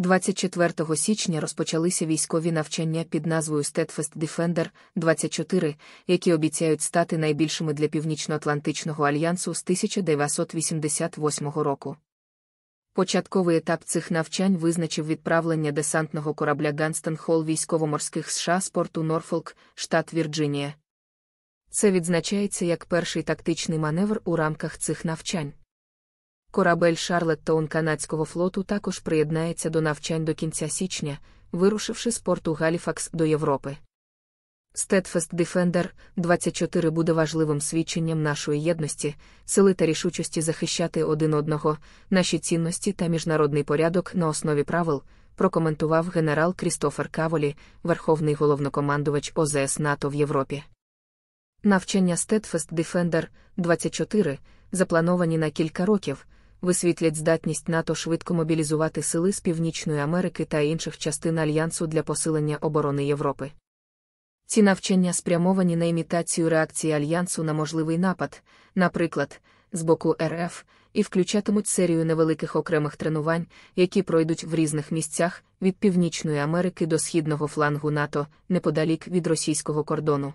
24 січня розпочалися військові навчання під назвою Steadfast Defender 24, які обіцяють стати найбільшими для Північноатлантичного альянсу з 1988 року. Початковий етап цих навчань визначив відправлення десантного корабля Ганстон-Холл військово-морських США з порту Норфолк, штат Вірджинія. Це відзначається як перший тактичний маневр у рамках цих навчань. Корабель Шарлеттоун канадського флоту також приєднається до навчань до кінця січня, вирушивши з порту Галіфакс до Європи. Steadfast Дефендер 24 буде важливим свідченням нашої єдності, сили та рішучості захищати один одного, наші цінності та міжнародний порядок на основі правил, прокоментував генерал Крістофер Каволі, верховний головнокомандувач ОЗС НАТО в Європі. Навчання Steadfast Дефендер 24 заплановані на кілька років висвітлять здатність НАТО швидко мобілізувати сили з Північної Америки та інших частин Альянсу для посилення оборони Європи. Ці навчання спрямовані на імітацію реакції Альянсу на можливий напад, наприклад, з боку РФ, і включатимуть серію невеликих окремих тренувань, які пройдуть в різних місцях від Північної Америки до східного флангу НАТО неподалік від російського кордону.